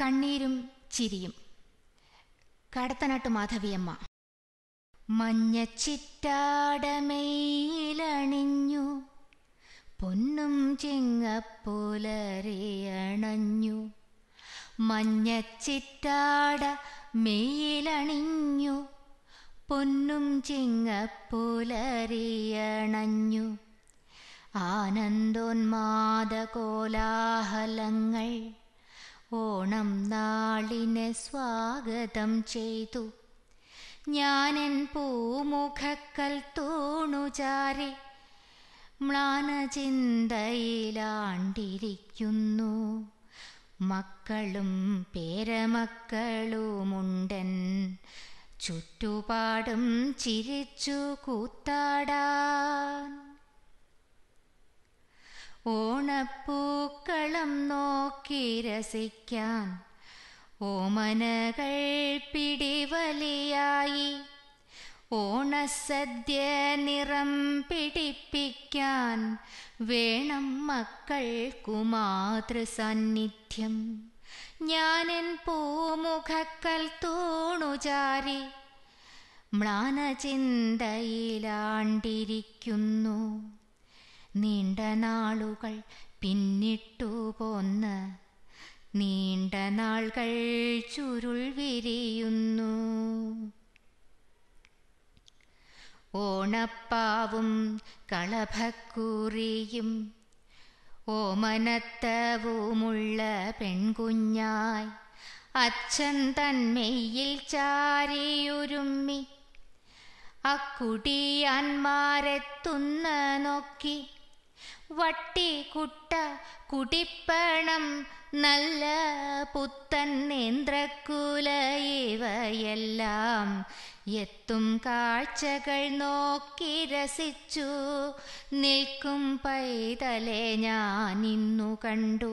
കണ്ണീരും ചിരിയും കടത്തനാട്ട് മാധവിയമ്മ ചിറ്റാടമയിലണിഞ്ഞു പൊന്നും മഞ്ഞ ചിറ്റാട മെയിലണിഞ്ഞു പൊന്നും ചിങ്ങപ്പുലരിയണഞ്ഞു ആനന്ദോന്മാദ കോലാഹലങ്ങൾ ഓണം നാളിന് സ്വാഗതം ചെയ്തു ഞാനൻ പൂമുഖക്കൽ തൂണുചാരി മ്ലാനചിന്തയിലാണ്ടിരിക്കുന്നു മക്കളും പേരമക്കളുമുണ്ടൻ ചുറ്റുപാടും ചിരിച്ചു കൂത്താടാൻ ഓണപ്പൂക്കളം നോക്കി രസിക്കാൻ ഓമനകൾ പിടിവലിയായി ഓണസദ്യ നിറം പിടിപ്പിക്കാൻ വേണം മക്കൾ കുമാതൃസാന്നിധ്യം ഞാനൻ പൂമുഖക്കൽ തൂണുചാരി മ്ലാനചിന്തയിലാണ്ടിരിക്കുന്നു നീണ്ട നാളുകൾ പിന്നിട്ടു പോന്ന് നീണ്ട നാളുകൾ ചുരുൾ വിരിയുന്നു ഓണപ്പാവും കളഭക്കൂറിയും ഓമനത്തവുമുള്ള പെൺകുഞ്ഞായി അച്ഛൻ തന്മയിൽ ചാരിയുരുമ്മി അക്കുടിയാന്മാരെത്തുന്ന നോക്കി വട്ടി കുട്ട കുടിപ്പണം നല്ല പുത്തൻ ഇവയെല്ലാം എത്തും കാഴ്ചകൾ നോക്കി രസിച്ചു നിൽക്കും പൈതലെ ഞാൻ ഇന്നു കണ്ടു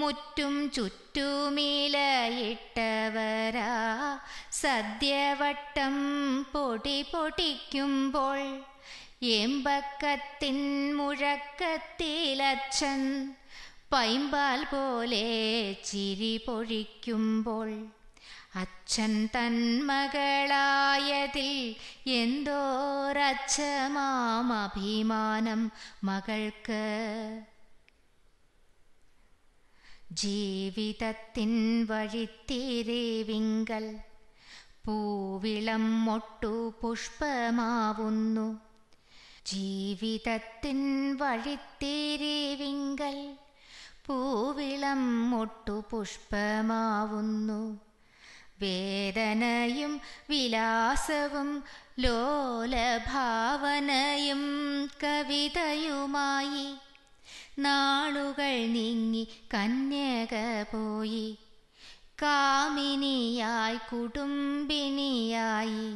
മുറ്റും ചുറ്റുമീലയിട്ടവരാ സദ്യവട്ടം പൊടി പൊടിക്കുമ്പോൾ എമ്പക്കത്തിൻ മുഴക്കത്തിലച്ഛൻ പൈമ്പാൽ പോലെ ചിരി പൊഴിക്കുമ്പോൾ അച്ഛൻ തൻ മകളായതിൽ എന്തോരച്ഛമാം അഭിമാനം മകൾക്ക് ജീവിതത്തിൻ വഴിത്തിരിവിങ്കൽ പൂവിളം മൊട്ടു പുഷ്പമാവുന്നു ജീവിതത്തിൻ വഴിത്തിരിവിങ്കൽ പൂവിളം മുട്ടുപുഷ്പമാവുന്നു വേദനയും വിലാസവും ലോലഭാവനയും കവിതയുമായി നാളുകൾ നീങ്ങി കന്യക പോയി കാമിനിയായി കുടുംബിനിയായി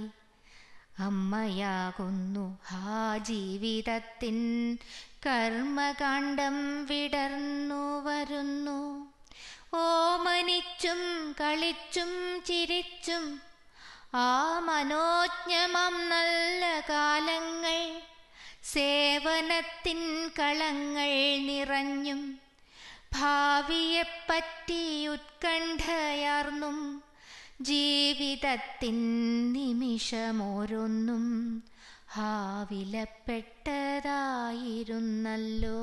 അമ്മയാകുന്നു ആ ജീവിതത്തിൻ കർമ്മകാണ്ഡം വിടർന്നു വരുന്നു ഓമനിച്ചും കളിച്ചും ചിരിച്ചും ആ മനോജ്ഞമം നല്ല കാലങ്ങൾ സേവനത്തിൻ കളങ്ങൾ നിറഞ്ഞും ഭാവിയെപ്പറ്റി ഉത്കണ്ഠയാർ ജീവിതത്തിൻ നിമിഷമോരൊന്നും ഹാവിലപ്പെട്ടതായിരുന്നല്ലോ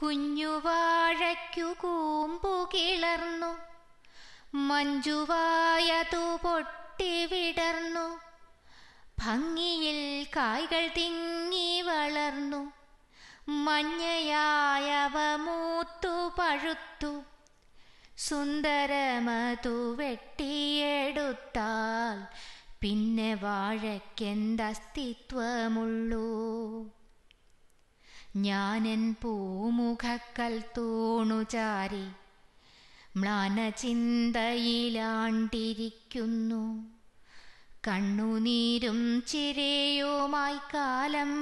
കുഞ്ഞുവാഴയ്ക്കു കൂമ്പു കിളർന്നു മഞ്ജുവായതു പൊട്ടി വിടർന്നു ഭംഗിയിൽ കായ്കൾ തിങ്ങി വളർന്നു മഞ്ഞയായവ മൂത്തു പഴുത്തു സുന്ദരമതു വെട്ടിയെടുത്താൽ പിന്നെ വാഴക്കെന്തസ്തിത്വമുള്ളൂ ഞാനൻ പൂമുഖക്കൽ തൂണുചാരി മ്ലാനചിന്തയിലാണ്ടിരിക്കുന്നു കണ്ണുനീരും ചിരയുമായി കാലം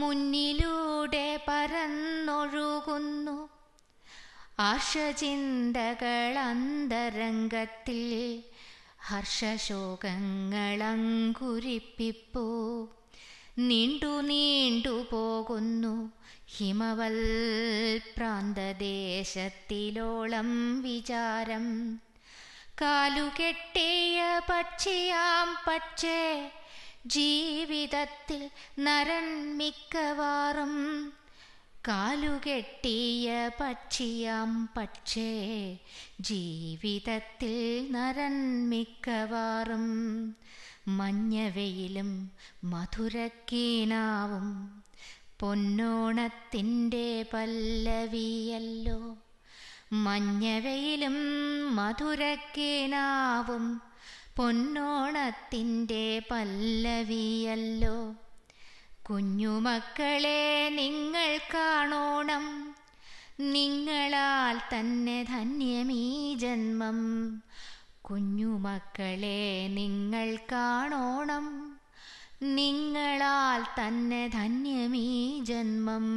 മുന്നിലൂടെ പരന്നൊഴു ആർഷചിന്തകളന്തരംഗത്തിൽ ഹർഷശോകങ്ങളങ്കുരിപ്പിപ്പോ നീണ്ടു നീണ്ടു പോകുന്നു ഹിമവൽ പ്രാന്തദേശത്തിലോളം വിചാരം കാലുകെട്ടിയ പക്ഷിയാം പക്ഷേ ജീവിതത്തിൽ നരൻ മിക്കവാറും കാലുകെട്ടിയ പക്ഷിയാം പക്ഷേ ജീവിതത്തിൽ നരൻ മിക്കവാറും മഞ്ഞവെയിലും മധുരക്കീനാവും പൊന്നോണത്തിൻ്റെ പല്ലവിയല്ലോ മഞ്ഞവെയിലും മധുരക്കീനാവും പൊന്നോണത്തിൻ്റെ പല്ലവിയല്ലോ കുഞ്ഞുമക്കളെ നിങ്ങൾ കാണോണം നിങ്ങളാൽ തന്നെ ധന്യമീ ജന്മം കുഞ്ഞുമക്കളെ നിങ്ങൾ കാണോണം നിങ്ങളാൽ തന്നെ ധന്യമീ ജന്മം